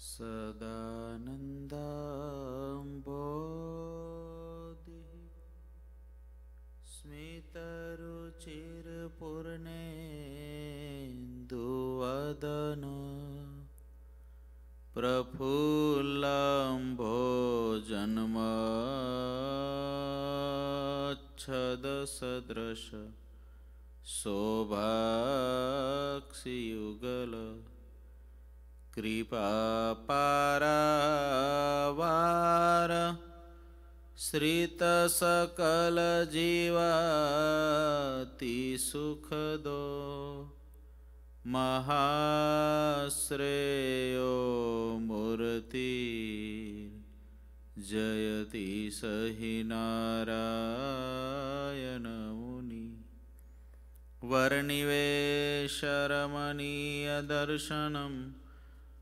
सदानन्दम्भो दिव स्मितरुचिरपूर्णेन्दुवदन प्रफुल्लम्भो जन्मच्छदसदृश शोभाक्षियुगल कृपापारावार श्रितसकलजीवातिसुखदो महाश्रेयो मूर्ति जयति स हि नारायणमुनि वर्णिवेशरमणीयदर्शनम्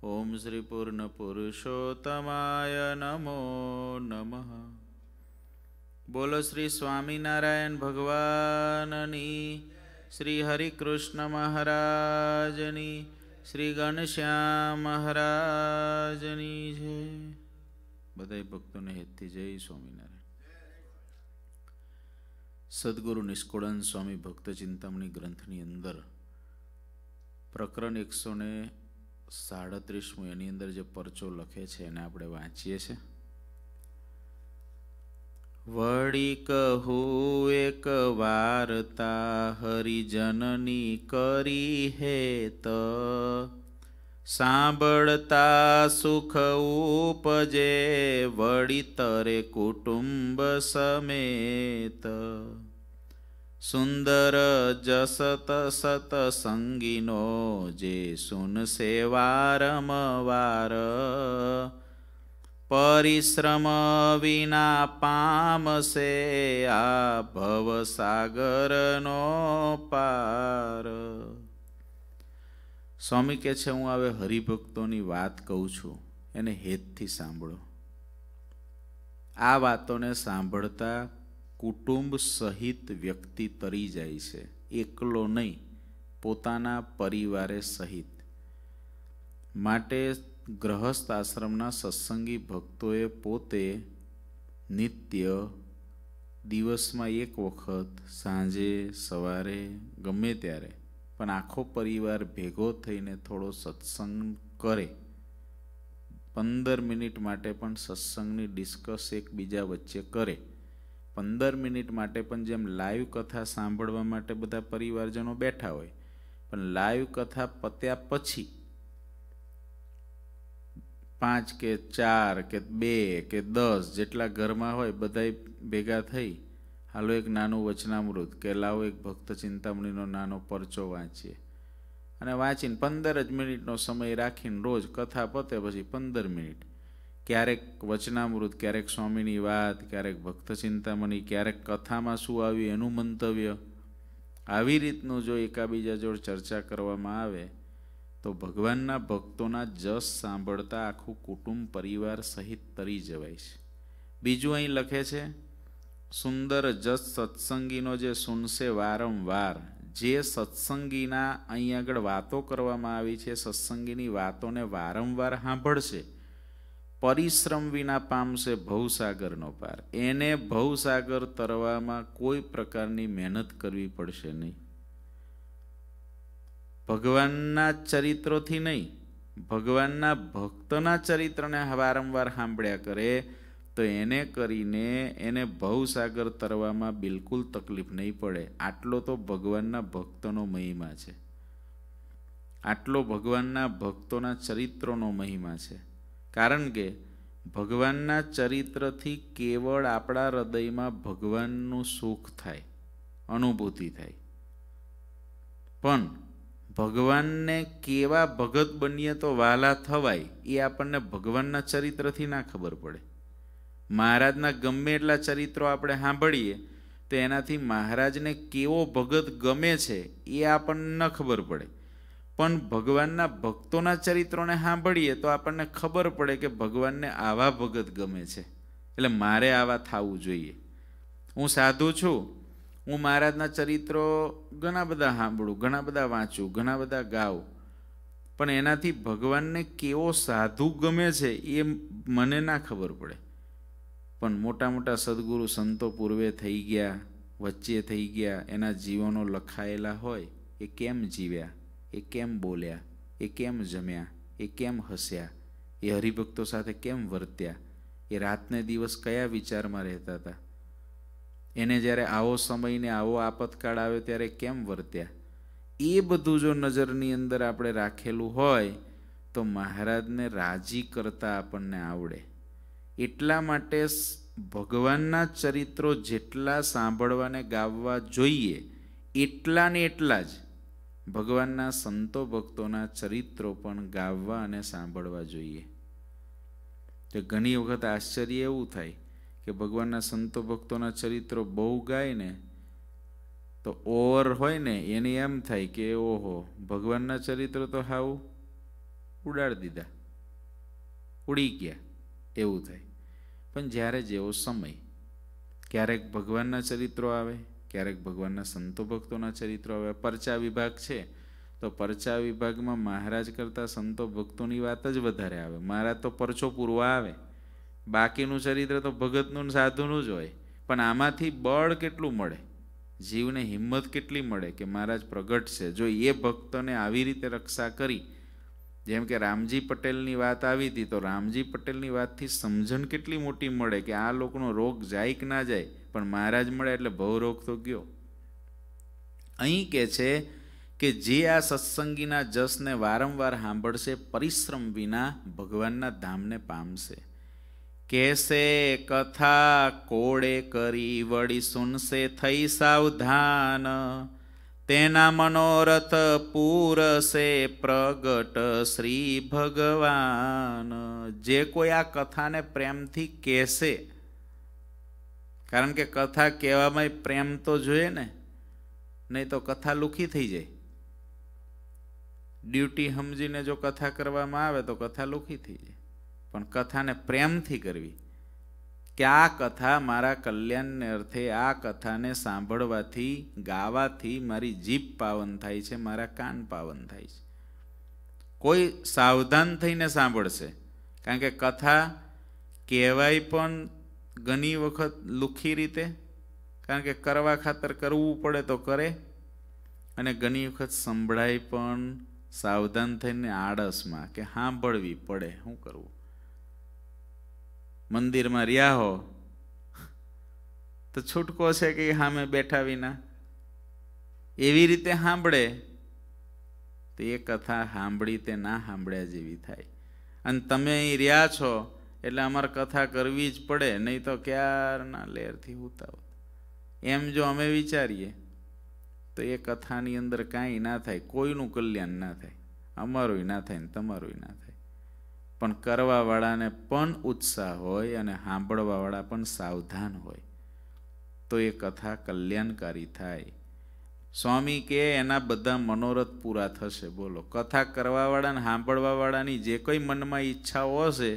ઓમ શ્રી પૂર્ણ પુરુષોત્તમાય નમો નમઃ બોલો શ્રી સ્વામિનારાયણ ભગવાનની શ્રી હરિકૃષ્ણ મહારાજની શ્રી ગણશ્યામ મહારાજની જય બધા ભક્તોને હેતથી જય સ્વામિનારાયણ સદગુરુ નિષ્કુળન સ્વામી ભક્ત ચિંતામણી ગ્રંથની અંદર પ્રકરણ એકસો ને સાડત્રીસમું એની અંદર જે પરચો લખે છે એને આપણે વાંચીએ છીએ વળી કહું એક વાર્તા હરિજનની કરી હેત સાંભળતા સુખ ઉપજે વળી તરે કુટુંબ સમેત સુંદર જસત સત સંગીનો જે સુનશે વારમવાર પરિશ્રમ વિના પામશે આ ભવસાગરનો પાર સ્વામી કે છે હું હવે હરિભક્તોની વાત કહું છું એને હેતથી સાંભળો આ વાતોને સાંભળતા કુટુંબ સહિત વ્યક્તિ તરી જાય છે એકલો નહીં પોતાના પરિવારે સહિત માટે ગ્રહસ્થ આશ્રમના સત્સંગી ભક્તોએ પોતે નિત્ય દિવસમાં એક વખત સાંજે સવારે ગમે ત્યારે પણ આખો પરિવાર ભેગો થઈને થોડો સત્સંગ કરે પંદર મિનિટ માટે પણ સત્સંગની ડિસ્કસ એકબીજા વચ્ચે કરે પંદર મિનિટ માટે પણ જેમ લાઈવ કથા સાંભળવા માટે બધા પરિવારજનો બેઠા હોય પણ લાઈવ કથા પત્યા પછી પાંચ કે ચાર કે બે કે દસ જેટલા ઘરમાં હોય બધા ભેગા થઈ હાલો એક નાનું વચનામૃત કે લાવો એક ભક્ત ચિંતામણીનો નાનો પરચો વાંચીએ અને વાંચીને પંદર જ મિનિટનો સમય રાખીને રોજ કથા પતે પછી પંદર મિનિટ ક્યારેક વચનામૃત ક્યારેક સ્વામીની વાત ક્યારેક ભક્ત ચિંતામણી ક્યારેક કથામાં શું આવ્યું એનું મંતવ્ય આવી રીતનું જો એકાબીજા જોડ ચર્ચા કરવામાં આવે તો ભગવાનના ભક્તોના જસ સાંભળતા આખું કુટુંબ પરિવાર સહિત તરી જવાય છે બીજું અહીં લખે છે સુંદર જસ સત્સંગીનો જે સુનશે વારંવાર જે સત્સંગીના અહીં આગળ વાતો કરવામાં આવી છે સત્સંગીની વાતોને વારંવાર સાંભળશે પરિશ્રમ વિના પામશે ભવસાગરનો પાર એને ભવસાગર તરવામાં કોઈ પ્રકારની મહેનત કરવી પડશે નહીં ભગવાનના ચરિત્રોથી નહીં ભગવાનના ભક્તના ચરિત્રને વારંવાર સાંભળ્યા કરે તો એને કરીને એને ભવસાગર તરવામાં બિલકુલ તકલીફ નહીં પડે આટલો તો ભગવાનના ભક્તનો મહિમા છે આટલો ભગવાનના ભક્તોના ચરિત્રોનો મહિમા છે કારણ કે ભગવાનના ચરિત્રથી કેવળ આપણા હૃદયમાં ભગવાનનું સુખ થાય અનુભૂતિ થાય પણ ભગવાનને કેવા ભગત બનીએ તો વાલા થવાય એ આપણને ભગવાનના ચરિત્રથી ના ખબર પડે મહારાજના ગમે એટલા ચરિત્રો આપણે સાંભળીએ તો એનાથી મહારાજને કેવો ભગત ગમે છે એ આપણને ન ખબર પડે પણ ભગવાનના ભક્તોના ચરિત્રોને સાંભળીએ તો આપણને ખબર પડે કે ભગવાનને આવા ભગત ગમે છે એટલે મારે આવા થવું જોઈએ હું સાધુ છું હું મહારાજના ચરિત્રો ઘણા બધા સાંભળું ઘણા બધા વાંચું ઘણા બધા ગાઉં પણ એનાથી ભગવાનને કેવો સાધુ ગમે છે એ મને ના ખબર પડે પણ મોટા મોટા સદગુરુ સંતો પૂર્વે થઈ ગયા વચ્ચે થઈ ગયા એના જીવનો લખાયેલા હોય એ કેમ જીવ્યા એ કેમ બોલ્યા એ કેમ જમ્યા એ કેમ હસ્યા એ હરિભક્તો સાથે કેમ વર્ત્યા એ રાતને દિવસ કયા વિચારમાં રહેતા હતા એને જ્યારે આવો સમયને આવો આપતકાળ આવ્યો ત્યારે કેમ વર્ત્યા એ બધું જો નજરની અંદર આપણે રાખેલું હોય તો મહારાજને રાજી કરતા આપણને આવડે એટલા માટે ભગવાનના ચરિત્રો જેટલા સાંભળવાને ગાવવા જોઈએ એટલા ને એટલા જ ભગવાનના સંતો ભક્તોના ચરિત્રો પણ ગાવા અને સાંભળવા જોઈએ તો ઘણી વખત આશ્ચર્ય એવું થાય કે ભગવાનના સંતો ભક્તોના ચરિત્રો બહુ ગાય ને તો ઓવર હોય ને એને એમ થાય કે ઓહો ભગવાનના ચરિત્રો તો હાવ ઉડાડી દીધા ઉડી ગયા એવું થાય પણ જ્યારે જેવો સમય ક્યારેક ભગવાનના ચરિત્રો આવે ક્યારેક ભગવાનના સંતો ભક્તોના ચરિત્રો આવ્યા પરચા વિભાગ છે તો પરચા વિભાગમાં મહારાજ કરતાં સંતો ભક્તોની વાત જ વધારે આવે મહારાજ તો પરચો પૂરવા આવે બાકીનું ચરિત્ર તો ભગતનું સાધુનું જ હોય પણ આમાંથી બળ કેટલું મળે જીવને હિંમત કેટલી મળે કે મહારાજ પ્રગટ છે જો એ ભક્તને આવી રીતે રક્ષા કરી જેમ કે રામજી પટેલની વાત આવી હતી તો રામજી પટેલની વાતથી સમજણ કેટલી મોટી મળે કે આ લોકોનો રોગ જાય કે ના જાય પણ મહારાજ મળે એટલે ભવ રોગ તો ગયો અહીં કે છે કે જે આ સત્સંગીના જસને વારંવાર સાંભળશે પરિશ્રમ વિના ભગવાનના ધામને પામશે કેસે કથા કોડે કરી વળી સુનશે થઈ સાવધાન તેના મનોરથ પૂરશે પ્રગટ શ્રી ભગવાન જે કોઈ આ કથાને પ્રેમથી કહેશે કારણ કે કથા કહેવામાં પ્રેમ તો જોઈએ ને નહીં તો કથા લુખી થઈ જાય ડ્યુટી સમજીને જો કથા કરવામાં આવે તો કથા લુખી થઈ જાય પણ કથાને પ્રેમથી કરવી કે આ કથા મારા કલ્યાણને અર્થે આ કથાને સાંભળવાથી ગાવાથી મારી જીભ પાવન થાય છે મારા કાન પાવન થાય છે કોઈ સાવધાન થઈને સાંભળશે કારણ કે કથા કહેવાય પણ ઘણી વખત લુખી રીતે કારણ કે કરવા ખાતર કરવું પડે તો કરે અને ઘણી વખત સંભળાય પણ સાવધાન થઈને આળસમાં કે સાંભળવી પડે શું કરવું મંદિરમાં રહ્યા હો તો છૂટકો છે કે સામે બેઠા વિના એવી રીતે સાંભળે તો એ કથા સાંભળી તે ના સાંભળ્યા જેવી થાય અને તમે અહીં રહ્યા છો એટલે અમારે કથા કરવી જ પડે નહીં તો ક્યારના લેરથી ઉતાવ એમ જો અમે વિચારીએ તો એ કથાની અંદર કાંઈ ના થાય કોઈનું કલ્યાણ ના થાય અમારુંય ના થાય ને તમારુંય ના થાય પણ કરવાવાળાને પણ ઉત્સાહ હોય અને સાંભળવાવાળા પણ સાવધાન હોય તો એ કથા કલ્યાણકારી થાય સ્વામી કે એના બધા મનોરથ પૂરા થશે બોલો કથા કરવાવાળાને સાંભળવાવાળાની જે કંઈ મનમાં ઈચ્છાઓ હશે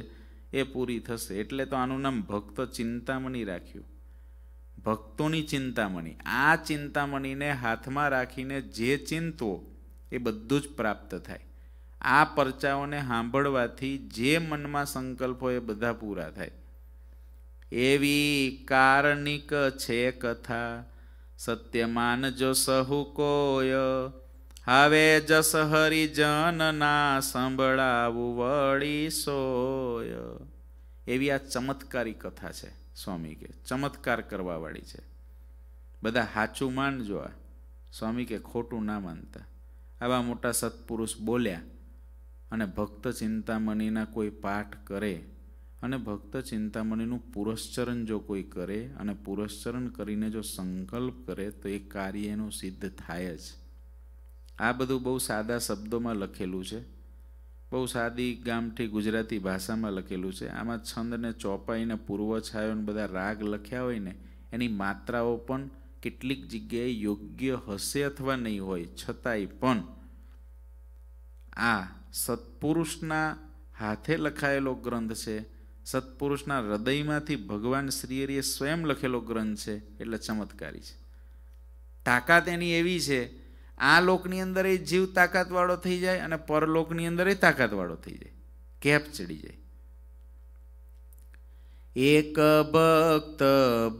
એ પૂરી થશે એટલે તો આનું નામ ભક્ત ચિંતામણી રાખ્યું ભક્તોની ચિંતામણી આ ચિંતામણીને હાથમાં રાખીને જે ચિંતવો એ બધું જ પ્રાપ્ત થાય આ પરચાઓને સાંભળવાથી જે મનમાં સંકલ્પ હોય એ બધા પૂરા થાય એવી કારણિક છે કથા સત્યમાન જો સહુ કોય હવે જસ હરિજન ના સંભળાવું વળી સોય એવી આ ચમત્કારી કથા છે સ્વામી કે ચમત્કાર કરવાવાળી છે બધા સાચું માનજો આ સ્વામી કે ખોટું ના માનતા આવા મોટા સત્પુરુષ બોલ્યા અને ભક્ત ચિંતામણીના કોઈ પાઠ કરે અને ભક્ત ચિંતામણીનું પુરસ્ચરણ જો કોઈ કરે અને પુરસ્ચરણ કરીને જો સંકલ્પ કરે તો એ કાર્યનું સિદ્ધ થાય જ આ બધું બહુ સાદા શબ્દોમાં લખેલું છે બહુ સાદી ગામઠી ગુજરાતી ભાષામાં લખેલું છે આમાં છંદને ચોપાઈને પૂર્વ છાયોને બધા રાગ લખ્યા હોય ને એની માત્રાઓ પણ કેટલીક જગ્યાએ યોગ્ય હશે અથવા નહીં હોય છતાંય પણ આ સત્પુરુષના હાથે લખાયેલો ગ્રંથ છે સત્પુરુષના હૃદયમાંથી ભગવાન શ્રીહરિએ સ્વયં લખેલો ગ્રંથ છે એટલે ચમત્કારી છે તાકાત એની એવી છે આ લોકની અંદર એ જીવ તાકાતવાળો થઈ જાય અને પરલોકની અંદર એ તાકાતવાળો થઈ જાય કેપ ચડી જાય એક ભક્ત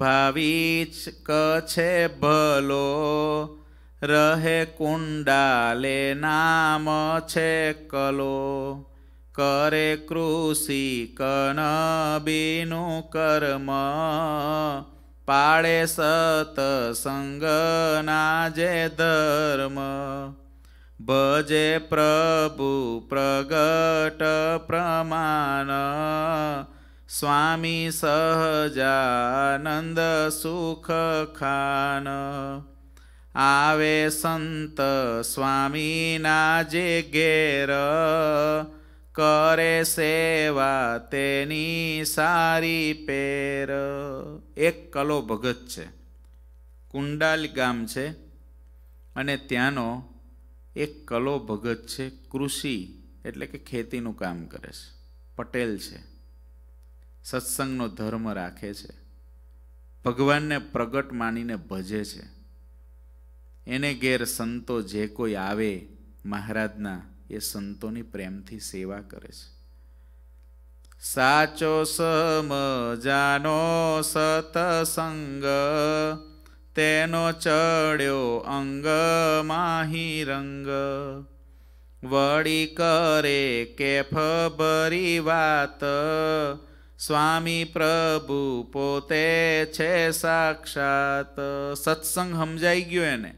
ભાવી છે ભલો રહે કુંડાલે નામ છે કલો કરે કૃષિ કન બીનું કર્મ પાળે સત જે ધર્મ ભજે પ્રભુ પ્રગટ પ્રમાણ સ્વામી સહજાનંદ સુખ ખાન આવે સંત સ્વામીના જે ઘેર કરે સેવા તેની સારી પેર એક કલો ભગત છે કુંડાલ ગામ છે અને ત્યાંનો એક કલો ભગત છે કૃષિ એટલે કે ખેતીનું કામ કરે છે પટેલ છે સત્સંગનો ધર્મ રાખે છે ભગવાનને પ્રગટ માનીને ભજે છે એને ઘેર સંતો જે કોઈ આવે મહારાજના એ સંતોની પ્રેમથી સેવા કરે છે સાચો સમજાનો સતસંગ તેનો ચડ્યો અંગ માહી રંગ વળી કરે કેફ બરી વાત સ્વામી પ્રભુ પોતે છે સાક્ષાત સત્સંગ સમજાઈ ગયો એને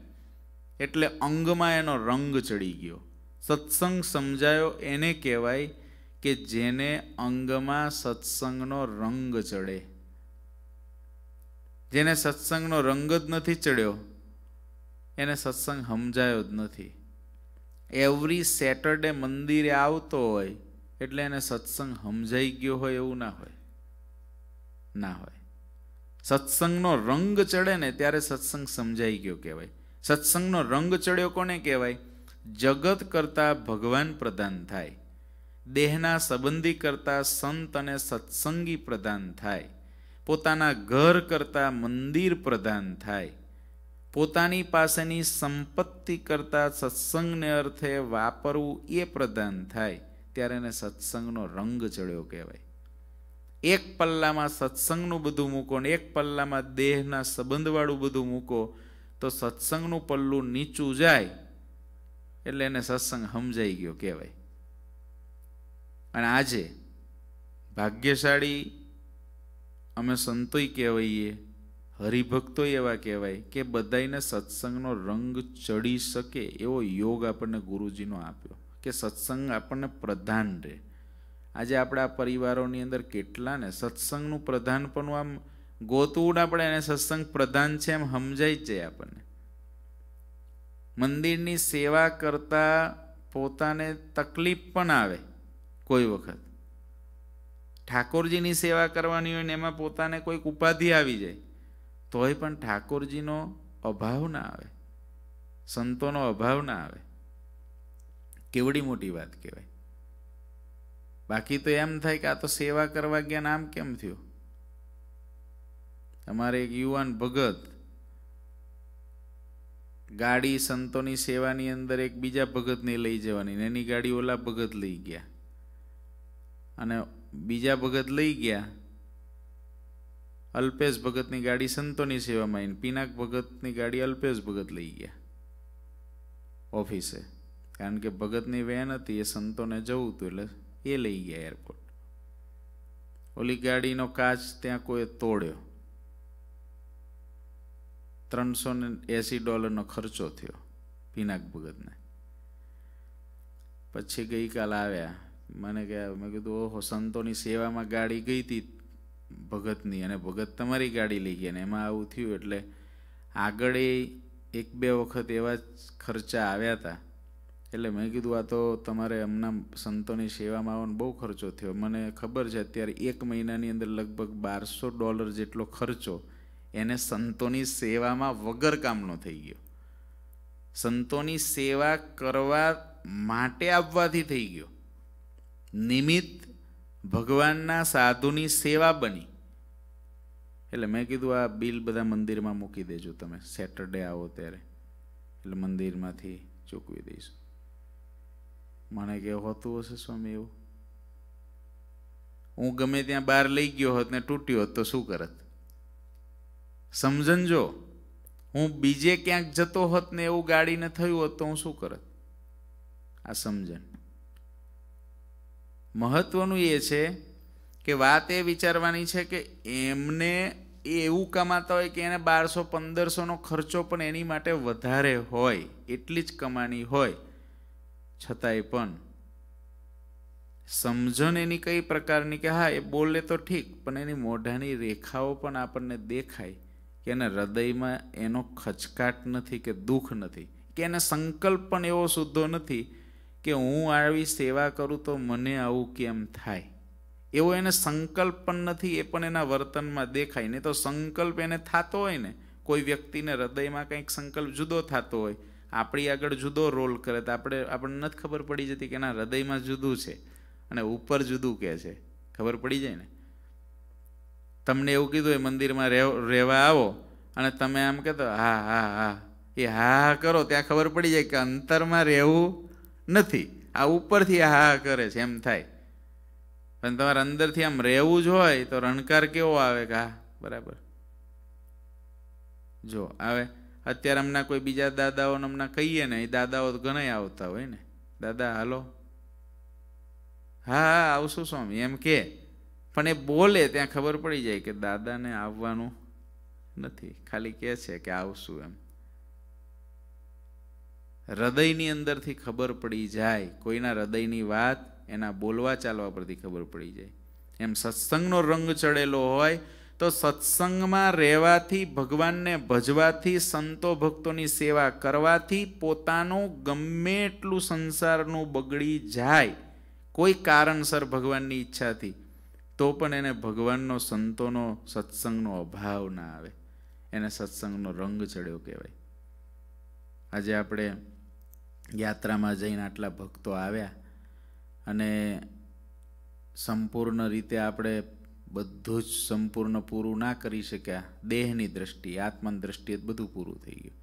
એટલે અંગમાં એનો રંગ ચડી ગયો સત્સંગ સમજાયો એને કહેવાય કે જેને અંગમાં સત્સંગનો રંગ ચડે જેને સત્સંગનો રંગ જ નથી ચડ્યો એને સત્સંગ સમજાયો જ નથી એવરી સેટરડે મંદિરે આવતો હોય એટલે એને સત્સંગ સમજાઈ ગયો હોય એવું ના હોય ના હોય સત્સંગનો રંગ ચડે ને ત્યારે સત્સંગ સમજાઈ ગયો કહેવાય સત્સંગનો રંગ ચડ્યો કોને કહેવાય જગત કરતાં ભગવાન પ્રધાન થાય દેહના સંબંધી કરતાં સંત અને સત્સંગી પ્રધાન થાય પોતાના ઘર કરતાં મંદિર પ્રધાન થાય પોતાની પાસેની સંપત્તિ કરતાં સત્સંગને અર્થે વાપરવું એ પ્રધાન થાય ત્યારે એને સત્સંગનો રંગ ચડ્યો કહેવાય એક પલ્લામાં સત્સંગનું બધું મૂકો ને એક પલ્લામાં દેહના સંબંધવાળું બધું મૂકો તો સત્સંગનું પલ્લું નીચું જાય એટલે એને સત્સંગ સમજાઈ ગયો કહેવાય અને આજે ભાગ્યશાળી અમે સંતોય કહેવાઈએ હરિભક્તો એવા કહેવાય કે બધાને સત્સંગનો રંગ ચડી શકે એવો યોગ આપણને ગુરુજીનો આપ્યો કે સત્સંગ આપણને પ્રધાન રહે આજે આપણા પરિવારોની અંદર કેટલાને સત્સંગનું પણ આમ ગોતુડ આપણે એને સત્સંગ પ્રધાન છે એમ સમજાય છે આપણને મંદિરની સેવા કરતા પોતાને તકલીફ પણ આવે કોઈ વખત ઠાકોરજીની સેવા કરવાની હોય ને એમાં પોતાને કોઈક ઉપાધિ આવી જાય તોય પણ ઠાકોરજીનો અભાવ ના આવે સંતોનો અભાવ ના આવે કેવડી મોટી વાત કહેવાય બાકી તો એમ થાય કે આ તો સેવા કરવા ગયા નામ કેમ થયું અમારે એક યુવાન ભગત ગાડી સંતોની સેવાની અંદર એક બીજા ભગતને લઈ જવાની એની ગાડી ઓલા ભગત લઈ ગયા અને બીજા ભગત લઈ ગયા અલ્પેશ ભગતની ગાડી સંતોની સેવામાં આવીને પીનાક ભગતની ગાડી અલ્પેશ ભગત લઈ ગયા ઓફિસે કારણ કે ભગતની વેન હતી એ સંતોને જવું હતું એટલે એ લઈ ગયા એરપોર્ટ ઓલી ગાડીનો કાચ ત્યાં કોઈ તોડ્યો ત્રણસો ને એંસી ડોલરનો ખર્ચો થયો પીનાક ભગતને પછી ગઈકાલ આવ્યા મને કહ્યા મેં કીધું ઓહો સંતોની સેવામાં ગાડી ગઈ હતી ભગતની અને ભગત તમારી ગાડી લઈ ગયા ને એમાં આવું થયું એટલે આગળ એક બે વખત એવા જ ખર્ચા આવ્યા હતા એટલે મેં કીધું આ તો તમારે હમણાં સંતોની સેવામાં આવવાનો બહુ ખર્ચો થયો મને ખબર છે અત્યારે એક મહિનાની અંદર લગભગ બારસો ડોલર જેટલો ખર્ચો એને સંતોની સેવામાં વગર કામનો થઈ ગયો સંતોની સેવા કરવા માટે આવવાથી થઈ ગયો નિમિત્ત ભગવાનના સાધુની સેવા બની એટલે મેં કીધું આ બિલ બધા મંદિરમાં મૂકી દેજો તમે સેટરડે આવો ત્યારે એટલે મંદિરમાંથી ચૂકવી દઈશું મને કે હોતું હશે સ્વામી એવું હું ગમે ત્યાં બહાર લઈ ગયો હોત ને તૂટ્યો હોત તો શું કરત સમજણજો હું બીજે ક્યાંક જતો હોત ને એવું ગાડીને થયું હોત તો હું શું કરત આ સમજણ મહત્વનું એ છે કે વાત એ વિચારવાની છે કે એમને એ એવું કમાતા હોય કે એને બારસો પંદરસોનો ખર્ચો પણ એની માટે વધારે હોય એટલી જ કમાણી હોય છતાંય પણ સમજણ એની કઈ પ્રકારની કે હા એ બોલે તો ઠીક પણ એની મોઢાની રેખાઓ પણ આપણને દેખાય કે એને હૃદયમાં એનો ખચકાટ નથી કે દુઃખ નથી કે એને સંકલ્પ પણ એવો સુધો નથી કે હું આવી સેવા કરું તો મને આવું કેમ થાય એવો એને સંકલ્પ પણ નથી એ પણ એના વર્તનમાં દેખાય નહીં તો સંકલ્પ એને થતો હોય ને કોઈ વ્યક્તિને હૃદયમાં કંઈક સંકલ્પ જુદો થતો હોય આપણી આગળ જુદો રોલ કરે તો આપણે આપણને નથી ખબર પડી જતી કે એના હૃદયમાં જુદું છે અને ઉપર જુદું કહે છે ખબર પડી જાય ને તમને એવું કીધું એ મંદિરમાં રહેવા આવો અને તમે આમ કહેતો હા હા હા એ હા હા કરો ત્યાં ખબર પડી જાય કે અંતરમાં રહેવું નથી આ ઉપરથી હા કરે છે એમ થાય પણ તમારે અંદરથી આમ રહેવું જ હોય તો રણકાર કેવો આવે કે હા બરાબર જો આવે અત્યારે હમણાં કોઈ બીજા દાદાઓને હમણાં કહીએ ને એ દાદાઓ તો ઘણા આવતા હોય ને દાદા હાલો હા હા આવશું સ્વામી એમ કે પણ એ બોલે ત્યાં ખબર પડી જાય કે દાદાને આવવાનું નથી ખાલી કહે છે કે આવશું એમ હૃદયની અંદરથી ખબર પડી જાય કોઈના હૃદયની વાત એના બોલવા ચાલવા પરથી ખબર પડી જાય એમ સત્સંગનો રંગ ચડેલો હોય તો સત્સંગમાં રહેવાથી ભગવાનને ભજવાથી સંતો ભક્તોની સેવા કરવાથી પોતાનું ગમે એટલું સંસારનું બગડી જાય કોઈ કારણસર ભગવાનની ઈચ્છાથી તો પણ એને ભગવાનનો સંતોનો સત્સંગનો અભાવ ના આવે એને સત્સંગનો રંગ ચડ્યો કહેવાય આજે આપણે યાત્રામાં જઈને આટલા ભક્તો આવ્યા અને સંપૂર્ણ રીતે આપણે બધું જ સંપૂર્ણ પૂરું ના કરી શક્યા દેહની દ્રષ્ટિએ આત્માની દ્રષ્ટિએ બધું પૂરું થઈ ગયું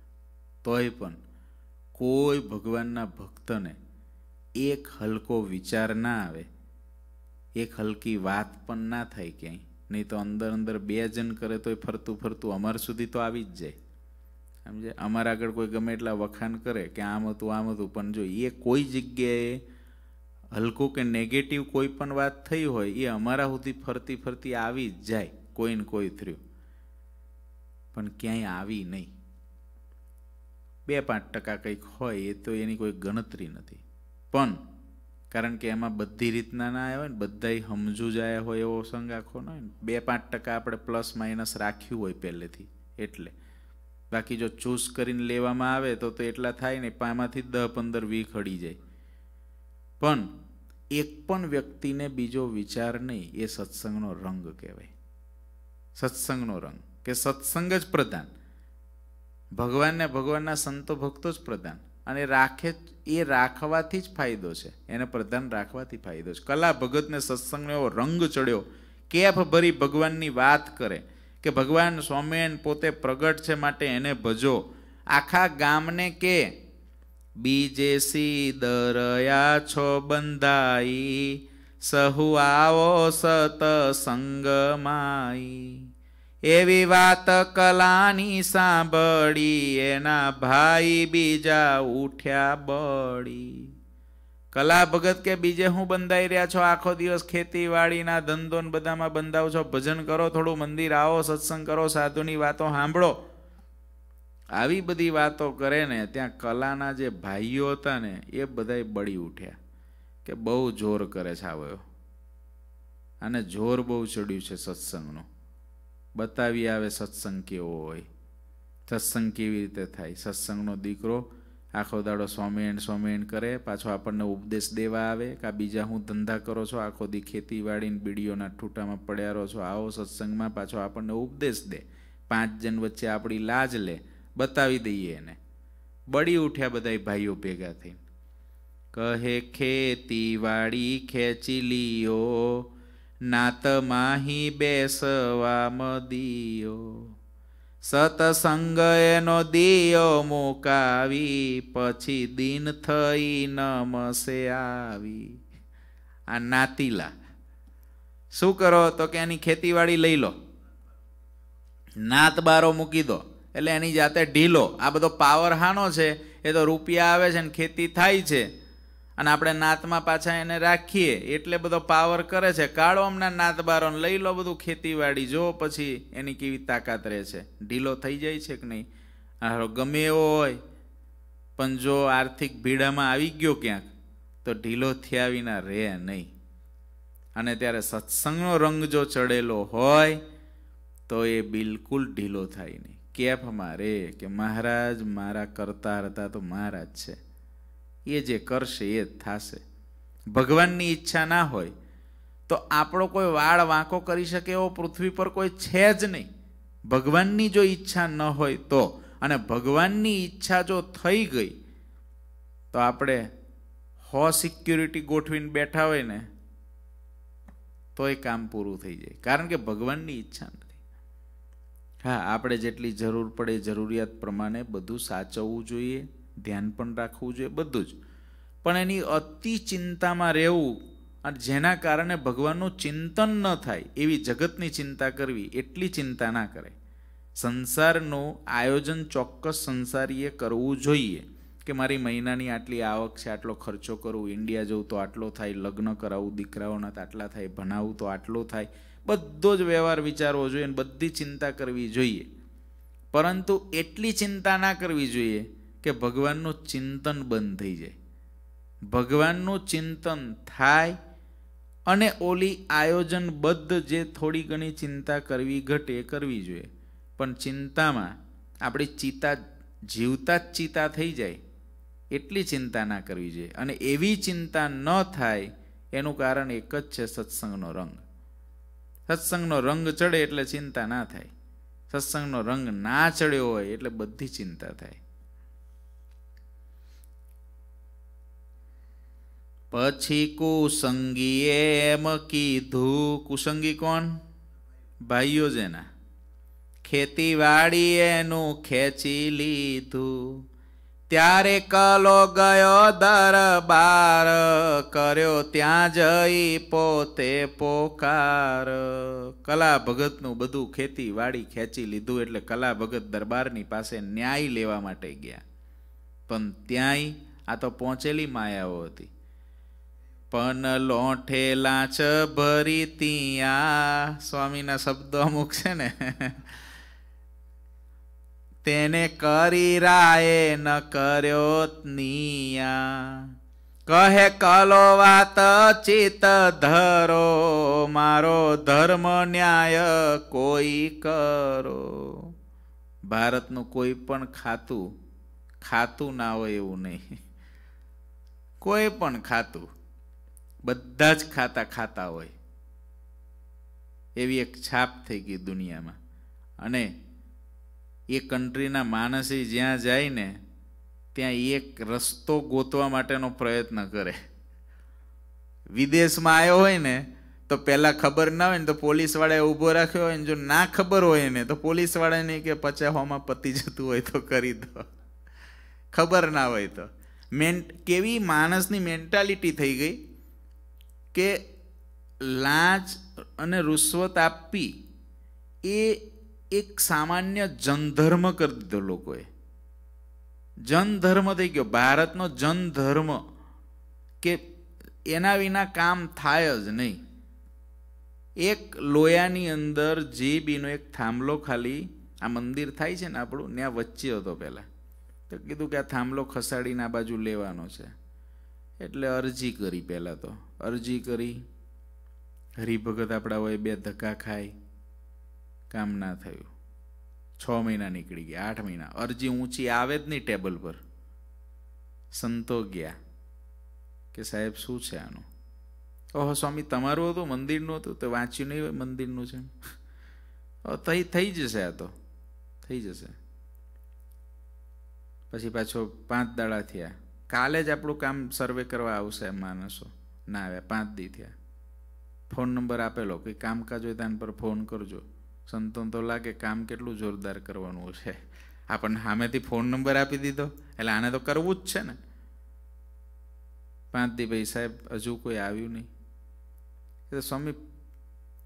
તોય પણ કોઈ ભગવાનના ભક્તને એક હલકો વિચાર ના આવે એક હલકી વાત પણ ના થાય ક્યાંય નહીં તો અંદર અંદર બે જણ કરે તો એ ફરતું ફરતું અમાર સુધી તો આવી જ જાય સમજે અમારા આગળ કોઈ ગમે એટલા વખાણ કરે કે આમ હતું આમ હતું પણ જો એ કોઈ જગ્યાએ હલકું કે નેગેટિવ કોઈ પણ વાત થઈ હોય એ અમારા સુધી ફરતી ફરતી આવી જ જાય કોઈને કોઈ થ્રુ પણ ક્યાંય આવી નહીં બે પાંચ ટકા કંઈક હોય એ તો એની કોઈ ગણતરી નથી પણ કારણ કે એમાં બધી રીતના ના આવ્યા હોય ને બધાય સમજુ જાય હોય એવો સંગ આખો ના હોય ને બે પાંચ ટકા આપણે પ્લસ માઇનસ રાખ્યું હોય પહેલેથી એટલે બાકી જો ચૂસ કરીને લેવામાં આવે તો તો એટલા થાય ને પામાંથી દહ પંદર વી ખડી જાય પણ એક પણ વ્યક્તિને બીજો વિચાર નહીં એ સત્સંગનો રંગ કહેવાય સત્સંગનો રંગ કે સત્સંગ જ પ્રધાન ભગવાનને ભગવાનના સંતો ભક્તો જ પ્રધાન અને રાખે જ એ રાખવાથી જ ફાયદો છે એને પ્રધાન રાખવાથી ફાયદો છે કલા ભગતને સત્સંગનો એવો રંગ ચડ્યો કેફ ભરી ભગવાનની વાત કરે કે ભગવાન સ્વામિનારાયણ પોતે પ્રગટ છે માટે એને ભજો આખા ગામને કે બીજે સી દરયા છો બંધાઈ સહુ આવો સત સંગમાઈ એવી વાત કલાની સાંભળી એના ભાઈ બીજા ઉઠ્યા બળી કલા ભગત કે બીજે હું બંધાઈ રહ્યા છો આખો દિવસ ખેતીવાડીના ધંધો ને બધામાં બંધાવ છો ભજન કરો થોડું મંદિર આવો સત્સંગ કરો સાધુની વાતો સાંભળો આવી બધી વાતો કરે ને ત્યાં કલાના જે ભાઈઓ હતા ને એ બધાય બળી ઉઠ્યા કે બહુ જોર કરે છે આવ્યો અને જોર બહુ ચડ્યું છે સત્સંગનું બતાવી આવે સત્સંગ કેવો હોય સત્સંગ કેવી રીતે થાય સત્સંગનો દીકરો આખો દાડો સ્વામેણ સ્વામેણ કરે પાછો આપણને ઉપદેશ દેવા આવે કે બીજા હું ધંધા કરો છો આખો દી ખેતીવાડીને બીડીઓના ઠૂંટામાં પડ્યા રહો છો આવો સત્સંગમાં પાછો આપણને ઉપદેશ દે પાંચ જણ વચ્ચે આપણી લાજ લે બતાવી દઈએ એને બળી ઉઠ્યા બધા ભાઈઓ ભેગા થઈને કહે ખેતીવાડી ખેચી લિયો નાતમાહી બેસવા મદિયો સતસંગ એનો દિયો મુકાવી પછી દિન થઈ નમસે આવી આ નાતીલા શું કરો તો કે એની ખેતીવાડી લઈ લો નાત બારો મૂકી દો એટલે એની જાતે ઢીલો આ બધો પાવર હાનો છે એ તો રૂપિયા આવે છે ને ખેતી થાય છે અને આપણે નાતમાં પાછા એને રાખીએ એટલે બધો પાવર કરે છે કાળો હમણાં બારોને લઈ લો બધું ખેતીવાડી જો પછી એની કેવી તાકાત રહે છે ઢીલો થઈ જાય છે કે નહીં હારો ગમે એવો હોય પણ જો આર્થિક ભીડામાં આવી ગયો ક્યાંક તો ઢીલો થયા વિના રહે નહીં અને ત્યારે સત્સંગનો રંગ જો ચડેલો હોય તો એ બિલકુલ ઢીલો થાય નહીં કેફમાં રે કે મહારાજ મારા કરતા હતા તો મહારાજ છે એ જે કરશે એ જ થશે ભગવાનની ઈચ્છા ના હોય તો આપણો કોઈ વાળ વાંકો કરી શકે એવો પૃથ્વી પર કોઈ છે જ નહીં ભગવાનની જો ઈચ્છા ન હોય તો અને ભગવાનની ઈચ્છા જો થઈ ગઈ તો આપણે હો સિક્યુરિટી ગોઠવીને બેઠા હોય ને તો એ કામ પૂરું થઈ જાય કારણ કે ભગવાનની ઈચ્છા નથી હા આપણે જેટલી જરૂર પડે જરૂરિયાત પ્રમાણે બધું સાચવવું જોઈએ ધ્યાન પણ રાખવું જોઈએ બધું જ પણ એની અતિ ચિંતામાં રહેવું અને જેના કારણે ભગવાનનું ચિંતન ન થાય એવી જગતની ચિંતા કરવી એટલી ચિંતા ના કરે સંસારનું આયોજન ચોક્કસ સંસારીએ કરવું જોઈએ કે મારી મહિનાની આટલી આવક છે આટલો ખર્ચો કરું ઇન્ડિયા જવું તો આટલો થાય લગ્ન કરાવું દીકરાઓના તો આટલા થાય ભણાવું તો આટલો થાય બધો જ વ્યવહાર વિચારવો જોઈએ અને બધી ચિંતા કરવી જોઈએ પરંતુ એટલી ચિંતા ના કરવી જોઈએ કે ભગવાનનું ચિંતન બંધ થઈ જાય ભગવાનનું ચિંતન થાય અને ઓલી આયોજનબદ્ધ જે થોડી ઘણી ચિંતા કરવી ઘટે કરવી જોઈએ પણ ચિંતામાં આપણી ચિતા જીવતા જ ચિતા થઈ જાય એટલી ચિંતા ના કરવી જોઈએ અને એવી ચિંતા ન થાય એનું કારણ એક જ છે સત્સંગનો રંગ સત્સંગનો રંગ ચડે એટલે ચિંતા ના થાય સત્સંગનો રંગ ના ચડ્યો હોય એટલે બધી ચિંતા થાય પછી કુસંગીએ એમ કીધું કુસંગી કોણ ભાઈઓ જેના ખેતીવાડી એનું ખેંચી લીધું ત્યારે કલો ગયો દરબાર કર્યો ત્યાં જઈ પોતે પોકાર કલા ભગતનું બધું ખેતીવાડી ખેંચી લીધું એટલે કલા ભગત દરબારની પાસે ન્યાય લેવા માટે ગયા પણ ત્યાંય આ તો પહોંચેલી માયાઓ હતી પન લોઠેલા છ ભરી તિયા સ્વામીના શબ્દો અમુક છે ને તેને કરી રાયે ન કર્યો નિયા કહે કલો વાત ચિત ધરો મારો ધર્મ ન્યાય કોઈ કરો ભારતનું કોઈ પણ ખાતું ખાતું ના હોય એવું નહીં કોઈ પણ ખાતું બધા જ ખાતા ખાતા હોય એવી એક છાપ થઈ ગઈ દુનિયામાં અને એ કન્ટ્રીના માણસે જ્યાં જાય ને ત્યાં એક રસ્તો ગોતવા માટેનો પ્રયત્ન કરે વિદેશમાં આવ્યો હોય ને તો પહેલાં ખબર ના હોય ને તો પોલીસવાળાએ ઊભો રાખ્યો હોય ને જો ના ખબર હોય ને તો પોલીસવાળાને કે પચાસોમાં પતી જતું હોય તો કરી દો ખબર ના હોય તો મેન્ટ કેવી માણસની મેન્ટાલિટી થઈ ગઈ કે લાંચ અને રૂશ્વત આપવી એ એક સામાન્ય જનધર્મ કરી દીધો લોકોએ જનધર્મ થઈ ગયો ભારતનો જનધર્મ કે એના વિના કામ થાય જ નહીં એક લોયાની અંદર જે બીનો એક થાંભલો ખાલી આ મંદિર થાય છે ને આપણું ત્યાં વચ્ચે હતો પહેલાં તો કીધું કે આ થાંભલો ખસાડીને આ બાજુ લેવાનો છે એટલે અરજી કરી પહેલાં તો અરજી કરી હરિભગત આપણા હોય બે ધક્કા ખાય કામ ના થયું છ મહિના નીકળી ગયા આઠ મહિના અરજી ઊંચી આવે જ નહીં ટેબલ પર સંતો ગયા કે સાહેબ શું છે આનું ઓહો સ્વામી તમારું હતું મંદિરનું હતું તો વાંચ્યું નહીં હોય મંદિરનું છે થઈ થઈ જશે આ તો થઈ જશે પછી પાછો પાંચ દાડા થયા કાલે જ આપણું કામ સર્વે કરવા આવશે માણસો ના આવ્યા પાંચ દી થયા ફોન નંબર આપેલો કે કામકાજ હોય ત્યાં પર ફોન કરજો સંતોન તો લાગે કામ કેટલું જોરદાર કરવાનું છે આપણને સામેથી ફોન નંબર આપી દીધો એટલે આને તો કરવું જ છે ને પાંચ દી ભાઈ સાહેબ હજુ કોઈ આવ્યું નહીં એટલે સ્વામી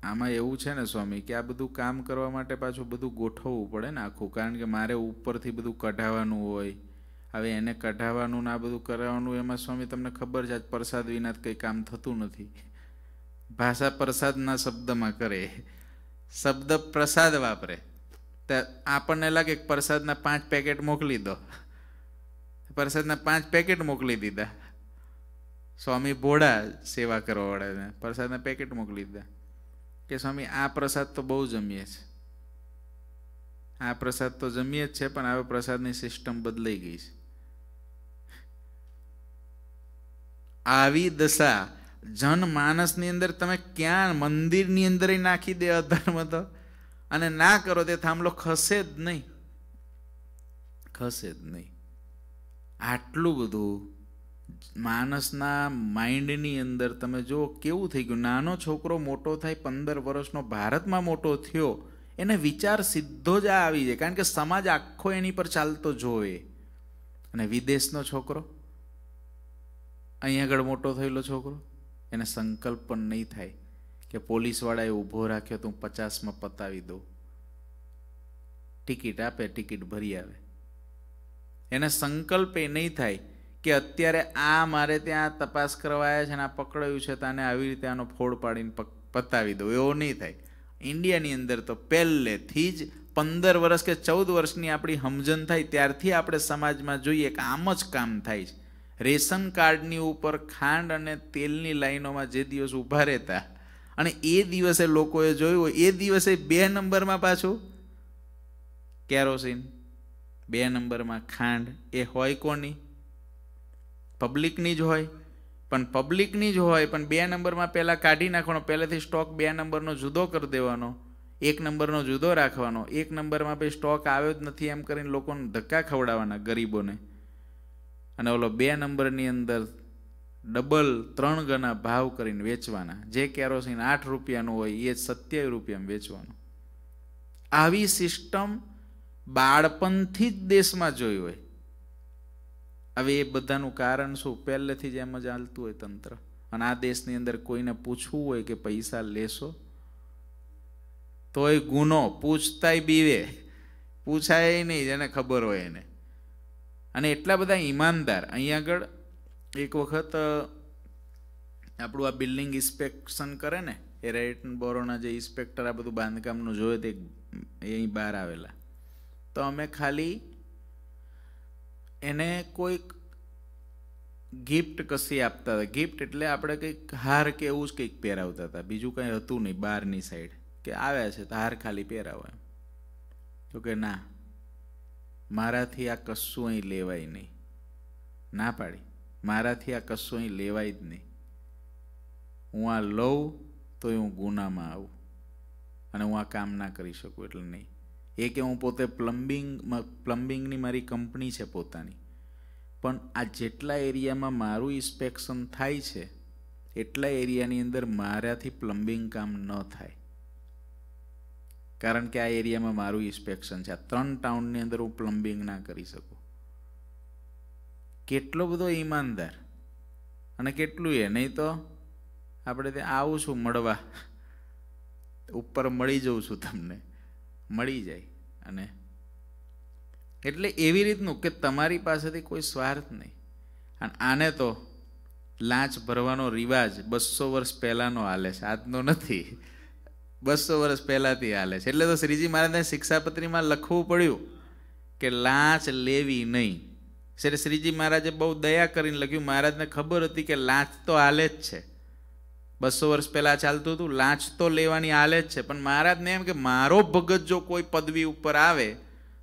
આમાં એવું છે ને સ્વામી કે આ બધું કામ કરવા માટે પાછું બધું ગોઠવવું પડે ને આખું કારણ કે મારે ઉપરથી બધું કઢાવવાનું હોય હવે એને કઢાવવાનું ને આ બધું કરાવવાનું એમાં સ્વામી તમને ખબર છે પ્રસાદ વિના કંઈ કામ થતું નથી ભાષા પ્રસાદના શબ્દમાં કરે શબ્દ પ્રસાદ વાપરે તો આપણને લાગે કે પ્રસાદના પાંચ પેકેટ મોકલી દો પ્રસાદના પાંચ પેકેટ મોકલી દીધા સ્વામી ભોળા સેવા કરવાવાળાને પ્રસાદના પેકેટ મોકલી દીધા કે સ્વામી આ પ્રસાદ તો બહુ જમીએ છે આ પ્રસાદ તો જમીએ જ છે પણ હવે પ્રસાદની સિસ્ટમ બદલાઈ ગઈ છે આવી દશા જનમાનસની અંદર તમે ક્યાં મંદિરની અંદર નાખી દે અધર્મ તો અને ના કરો તે થાંભલો ખસે જ નહીં ખસે જ નહીં આટલું બધું માણસના માઇન્ડની અંદર તમે જો કેવું થઈ ગયું નાનો છોકરો મોટો થાય પંદર વર્ષનો ભારતમાં મોટો થયો એને વિચાર સીધો જ આવી જાય કારણ કે સમાજ આખો એની પર ચાલતો જોવે અને વિદેશનો છોકરો અહીં આગળ મોટો થયેલો છોકરો એને સંકલ્પ પણ નહીં થાય કે પોલીસવાળાએ ઊભો રાખ્યો તો હું પચાસમાં પતાવી દઉં ટિકિટ આપે ટિકિટ ભરી આવે એને સંકલ્પ એ નહીં થાય કે અત્યારે આ મારે ત્યાં તપાસ કરવાયા છે અને આ પકડાયું છે તો આને આવી રીતે આનો ફોડ પાડીને પતાવી દઉં એવો નહીં થાય ઇન્ડિયાની અંદર તો પહેલેથી જ પંદર વર્ષ કે ચૌદ વર્ષની આપણી સમજણ થાય ત્યારથી આપણે સમાજમાં જોઈએ કે આમ જ કામ થાય છે રેશન કાર્ડની ઉપર ખાંડ અને તેલની લાઈનોમાં જે દિવસ ઊભા રહેતા અને એ દિવસે લોકોએ જોયું હોય એ દિવસે બે નંબરમાં પાછું કેરોસીન બે નંબરમાં ખાંડ એ હોય કોની પબ્લિકની જ હોય પણ પબ્લિકની જ હોય પણ બે નંબરમાં પહેલાં કાઢી નાખવાનો પહેલેથી સ્ટોક બે નંબરનો જુદો કરી દેવાનો એક નંબરનો જુદો રાખવાનો એક નંબરમાં ભાઈ સ્ટોક આવ્યો જ નથી એમ કરીને લોકોને ધક્કા ખવડાવવાના ગરીબોને અને ઓલો બે નંબરની અંદર ડબલ ત્રણ ગણા ભાવ કરીને વેચવાના જે કેરોસીન આઠ રૂપિયાનું હોય એ સત્યાવી રૂપિયામાં વેચવાનું આવી સિસ્ટમ બાળપણથી જ દેશમાં જોઈ હોય હવે એ બધાનું કારણ શું પહેલેથી જ એમ જ હાલતું હોય તંત્ર અને આ દેશની અંદર કોઈને પૂછવું હોય કે પૈસા લેશો તોય ગુનો પૂછતાય બીવે પૂછાય નહીં જેને ખબર હોય એને અને એટલા બધા ઈમાનદાર અહીંયા આગળ એક વખત આપણું આ બિલ્ડિંગ ઇન્સ્પેક્શન કરે ને એ રેટ બોરોના જે ઇન્સ્પેક્ટર આ બધું બાંધકામનું જોયે તે અહીં બહાર આવેલા તો અમે ખાલી એને કોઈક ગિફ્ટ કશી આપતા હતા ગિફ્ટ એટલે આપણે કંઈક હાર કે એવું જ કંઈક પહેરાવતા હતા બીજું કંઈ હતું નહીં બહારની સાઈડ કે આવ્યા છે તો હાર ખાલી પહેરાવો એમ તો કે ના મારાથી આ કશું અહીં લેવાય નહીં ના પાડી મારાથી આ કશું અહીં લેવાય જ નહીં હું આ લઉં તો હું ગુનામાં આવું અને હું આ કામ ના કરી શકું એટલે નહીં એ કે હું પોતે પ્લમ્બિંગ પ્લમ્બિંગની મારી કંપની છે પોતાની પણ આ જેટલા એરિયામાં મારું ઇન્સ્પેક્શન થાય છે એટલા એરિયાની અંદર મારાથી પ્લમ્બિંગ કામ ન થાય કારણ કે આ એરિયામાં મારું ઇન્સ્પેક્શન છે આ ત્રણ ટાઉનની અંદર હું પ્લમ્બિંગ ના કરી શકું કેટલો બધો ઈમાનદાર અને કેટલું એ નહીં તો આપણે ત્યાં આવું છું મળવા ઉપર મળી જઉં છું તમને મળી જાય અને એટલે એવી રીતનું કે તમારી પાસેથી કોઈ સ્વાર્થ નહીં અને આને તો લાંચ ભરવાનો રિવાજ બસો વર્ષ પહેલાંનો હાલે છે આજનો નથી બસો વર્ષ પહેલાંથી હાલે છે એટલે તો શ્રીજી મહારાજને શિક્ષાપત્રીમાં લખવું પડ્યું કે લાંચ લેવી નહીં એટલે શ્રીજી મહારાજે બહુ દયા કરીને લખ્યું મહારાજને ખબર હતી કે લાંચ તો હાલે જ છે બસો વર્ષ પહેલાં ચાલતું હતું લાંચ તો લેવાની હાલે જ છે પણ મહારાજને એમ કે મારો ભગત જો કોઈ પદવી ઉપર આવે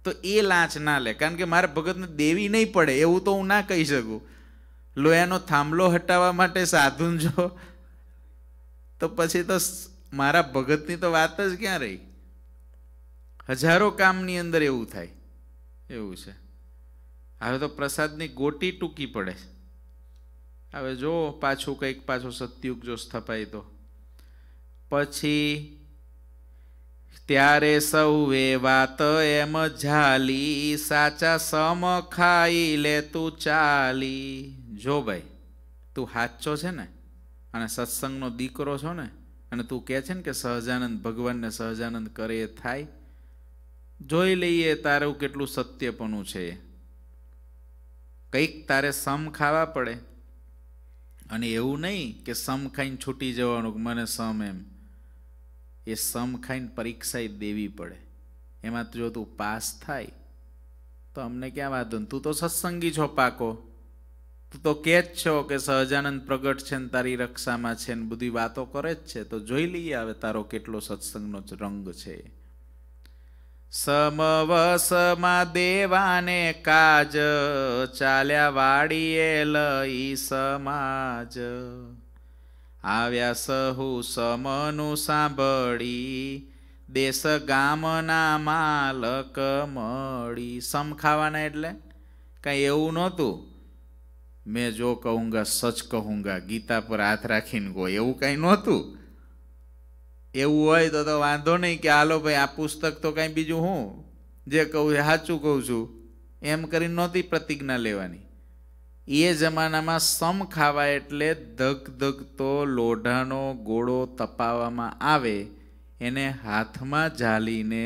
તો એ લાંચ ના લે કારણ કે મારે ભગતને દેવી નહીં પડે એવું તો હું ના કહી શકું લોયાનો થાંભલો હટાવવા માટે સાધુન જો તો પછી તો મારા ભગતની તો વાત જ ક્યાં રહી હજારો કામની અંદર એવું થાય એવું છે હવે તો પ્રસાદની ગોટી ટૂંકી પડે હવે જો પાછું કંઈક પાછો સત્યુગ જો સ્થપાય તો પછી ત્યારે સૌએ વાત એમ ઝાલી સાચા સમ ખાઈ લે તું ચાલી જો ભાઈ તું સાચો છે ને અને સત્સંગનો દીકરો છો ને અને તું કહે છે ને કે સહજાનંદ ભગવાનને સહજાનંદ કરે એ થાય જોઈ લઈએ તારું કેટલું સત્યપણું છે કંઈક તારે સમ ખાવા પડે અને એવું નહીં કે સમ ખાઈને છૂટી જવાનું મને સમ એમ એ સમ ખાઈને પરીક્ષા દેવી પડે એમાં જો તું પાસ થાય તો અમને ક્યાં વાંધો તું તો સત્સંગી છો પાકો તો કે જ છો કે સહજાનંદ પ્રગટ છે ને તારી રક્ષામાં છે ને બધી વાતો કરે જ છે તો જોઈ લઈએ હવે તારો કેટલો સત્સંગનો જ રંગ છે સમવસમાં દેવાને કાજ ચાલ્યા વાડીએ લઈ સમાજ આવ્યા સહુ સમનું સાંભળી દેશ ગામના માલક મળી સમ ખાવાના એટલે કાંઈ એવું નહોતું મેં જો કહુંગા સચ કહુંગા ગીતા પર હાથ રાખીને ગો એવું કંઈ નહોતું એવું હોય તો તો વાંધો નહીં કે હાલો ભાઈ આ પુસ્તક તો કાંઈ બીજું હું જે કહું એ સાચું કહું છું એમ કરીને નહોતી પ્રતિજ્ઞા લેવાની એ જમાનામાં સમ ખાવા એટલે ધગ ધગધગતો લોઢાનો ગોળો તપાવવામાં આવે એને હાથમાં ઝાલીને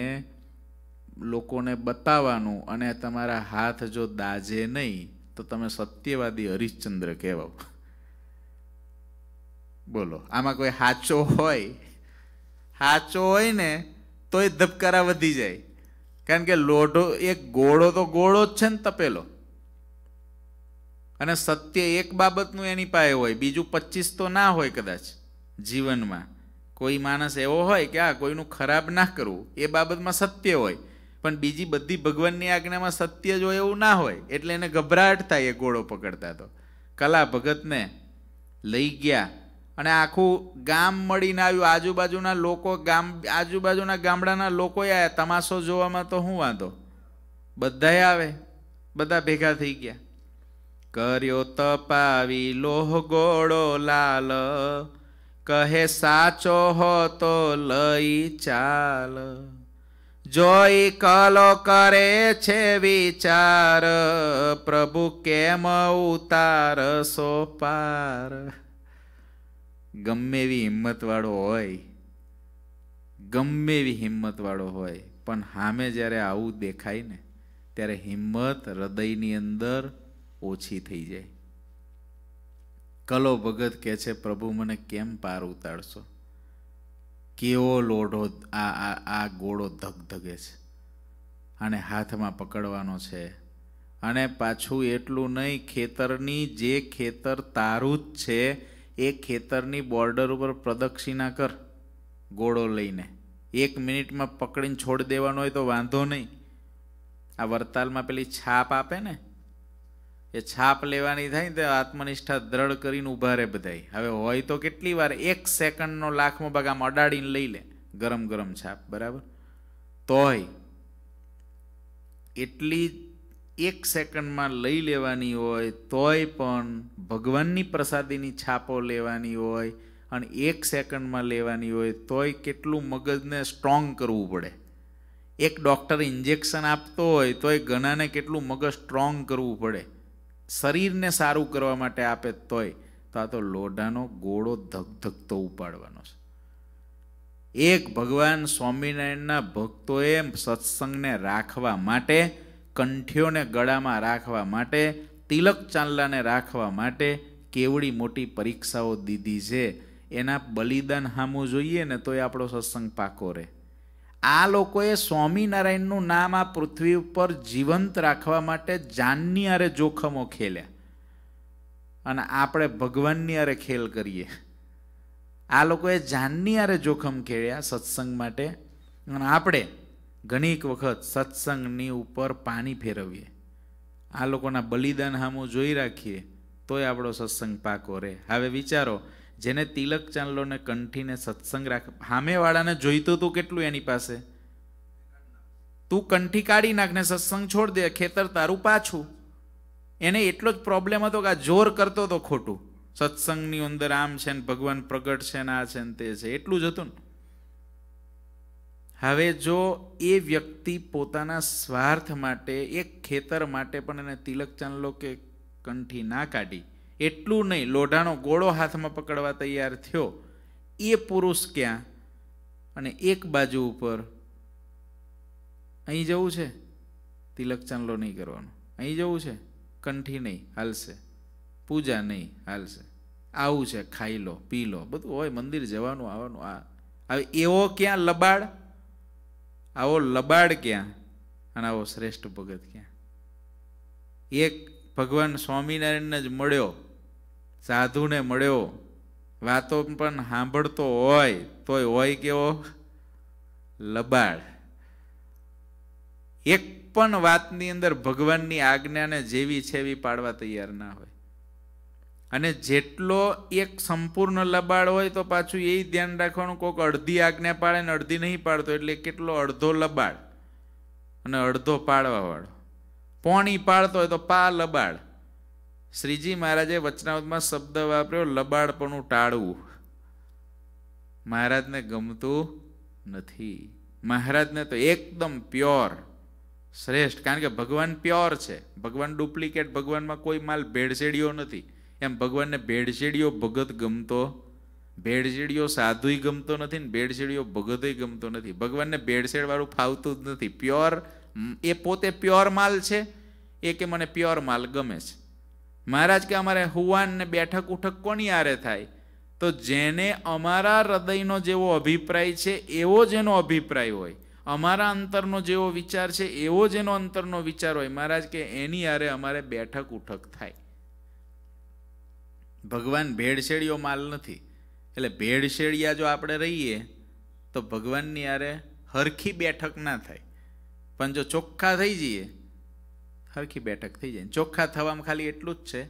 લોકોને બતાવવાનું અને તમારા હાથ જો દાજે નહીં તો તમે સત્યવાદી હરિશ્ચંદ્ર કહેવાઓ બોલો આમાં કોઈ હાચો હોય હાચો હોય ને તો એ ધબકારા વધી જાય કારણ કે લોઢો એક ગોળો તો ગોળો જ છે ને તપેલો અને સત્ય એક બાબતનું એની પાસે હોય બીજું પચીસ તો ના હોય કદાચ જીવનમાં કોઈ માણસ એવો હોય કે આ કોઈનું ખરાબ ના કરવું એ બાબતમાં સત્ય હોય પણ બીજી બધી ભગવાનની આજ્ઞામાં સત્ય જો એવું ના હોય એટલે એને ગભરાટ થાય એ ઘોડો પકડતા તો કલા ભગતને લઈ ગયા અને આખું ગામ મળીને આવ્યું આજુબાજુના લોકો ગામ આજુબાજુના ગામડાના લોકોએ આવ્યા તમાશો જોવામાં તો શું વાંધો બધાએ આવે બધા ભેગા થઈ ગયા કર્યો તપાવી લોહ ગોળો લાલ કહે સાચો હો તો લઈ ચાલ જોઈ કલો કરે છે વિચાર પ્રભુ કેમ ઉતાર સો પાર ગમે એવી હિંમતવાળો હોય ગમે એવી હિંમતવાળો હોય પણ સામે જ્યારે આવું દેખાય ને ત્યારે હિંમત હૃદયની અંદર ઓછી થઈ જાય કલો ભગત કહે છે પ્રભુ મને કેમ પાર ઉતારશો કેવો લોઢો આ આ આ ગોળો ધગધગે છે અને હાથમાં પકડવાનો છે અને પાછું એટલું નહીં ખેતરની જે ખેતર તારું જ છે એ ખેતરની બોર્ડર ઉપર પ્રદક્ષિણા કર ગોળો લઈને એક મિનિટમાં પકડીને છોડી દેવાનો હોય તો વાંધો નહીં આ વરતાલમાં પેલી છાપ આપે ને એ છાપ લેવાની થાય ને આત્મનિષ્ઠા દ્રઢ કરીને ઊભા રહે બધાય હવે હોય તો કેટલી વાર એક સેકન્ડનો લાખમો ભાગ આમ અડાડીને લઈ લે ગરમ ગરમ છાપ બરાબર તોય એટલી એક સેકન્ડમાં લઈ લેવાની હોય તોય પણ ભગવાનની પ્રસાદીની છાપો લેવાની હોય અને એક સેકન્ડમાં લેવાની હોય તોય કેટલું મગજને સ્ટ્રોંગ કરવું પડે એક ડૉક્ટર ઇન્જેક્શન આપતો હોય તોય ગણાને કેટલું મગજ સ્ટ્રોંગ કરવું પડે શરીરને સારું કરવા માટે આપે તોય તો આ તો લોઢાનો ગોળો ધગધગતો ઉપાડવાનો છે એક ભગવાન સ્વામિનારાયણના ભક્તોએ સત્સંગને રાખવા માટે કંઠીઓને ગળામાં રાખવા માટે તિલક ચાંદલાને રાખવા માટે કેવડી મોટી પરીક્ષાઓ દીધી છે એના બલિદાન હામું જોઈએ ને તોય આપણો સત્સંગ પાકો રહે આ લોકોએ સ્વામિનારાયણનું નામ આ પૃથ્વી ઉપર જીવંત રાખવા માટે જાનની અરે જોખમો ખેલ્યા અને આપણે ભગવાનની અરે ખેલ કરીએ આ લોકોએ જાનની અરે જોખમ ખેડ્યા સત્સંગ માટે અને આપણે ઘણીક વખત સત્સંગની ઉપર પાણી ફેરવીએ આ લોકોના બલિદાન હામું જોઈ રાખીએ તોય આપણો સત્સંગ પાકો રહે હવે વિચારો જેને તિલક ચાંદલો કંઠીને સત્સંગ રાખ સામેવાળાને જોઈતું તું કેટલું એની પાસે તું કંઠી કાઢી નાખને સત્સંગ છોડ દે ખેતર તારું પાછું એને એટલો જ પ્રોબ્લેમ હતો કે આ જોર કરતો હતો ખોટું સત્સંગની અંદર આમ છે ને ભગવાન પ્રગટ છે ને આ છે ને તે છે એટલું જ હતું ને હવે જો એ વ્યક્તિ પોતાના સ્વાર્થ માટે એક ખેતર માટે પણ એને તિલક ચાંદલો કે કંઠી ના કાઢી એટલું નહીં લોઢાનો ગોળો હાથમાં પકડવા તૈયાર થયો એ પુરુષ ક્યાં અને એક બાજુ ઉપર અહીં જવું છે તિલક ચાંદલો નહીં કરવાનો અહીં જવું છે કંઠી નહીં હાલશે પૂજા નહીં હાલશે આવું છે ખાઈ લો પી લો બધું હોય મંદિર જવાનું આવવાનું આ હવે એવો ક્યાં લબાડ આવો લબાડ ક્યાં અને આવો શ્રેષ્ઠ ભગત ક્યાં એક ભગવાન સ્વામિનારાયણને જ મળ્યો સાધુને મળ્યો વાતો પણ સાંભળતો હોય તોય હોય કેવો લબાડ એક પણ વાતની અંદર ભગવાનની આજ્ઞાને જેવી છે એવી પાડવા તૈયાર ના હોય અને જેટલો એક સંપૂર્ણ લબાડ હોય તો પાછું એ ધ્યાન રાખવાનું કોઈક અડધી આજ્ઞા પાડે ને અડધી નહીં પાડતો એટલે કેટલો અડધો લબાડ અને અડધો પાડવાવાળો પોણી પાડતો હોય તો પા લબાડ શ્રીજી મહારાજે વચનાવતમાં શબ્દ વાપર્યો લબાડપણું ટાળવું મહારાજને ગમતું નથી મહારાજને તો એકદમ પ્યોર શ્રેષ્ઠ કારણ કે ભગવાન પ્યોર છે ભગવાન ડુપ્લિકેટ ભગવાનમાં કોઈ માલ ભેળસેડીઓ નથી એમ ભગવાનને ભેળસેડીઓ ભગત ગમતો ભેળસેડીઓ સાધુય ગમતો નથી ને ભેળસેડીઓ ભગતય ગમતો નથી ભગવાનને ભેળસેડવાળું ફાવતું જ નથી પ્યોર એ પોતે પ્યોર માલ છે એ કે મને પ્યોર માલ ગમે છે મહારાજ કે અમારે હુવાન ને બેઠક ઉઠક કોની આરે થાય તો જેને અમારા હૃદયનો જેવો અભિપ્રાય છે એવો જેનો અભિપ્રાય હોય અમારા અંતરનો જેવો વિચાર છે એવો જેનો અંતરનો વિચાર હોય મહારાજ કે એની આરે અમારે બેઠક ઉઠક થાય ભગવાન ભેળસેળીઓ માલ નથી એટલે ભેળસેળિયા જો આપણે રહીએ તો ભગવાનની આરે હરખી બેઠક ના થાય પણ જો ચોખ્ખા થઈ જઈએ સરખી બેઠક થઈ જાય ચોખ્ખા થવામાં ખાલી એટલું જ છે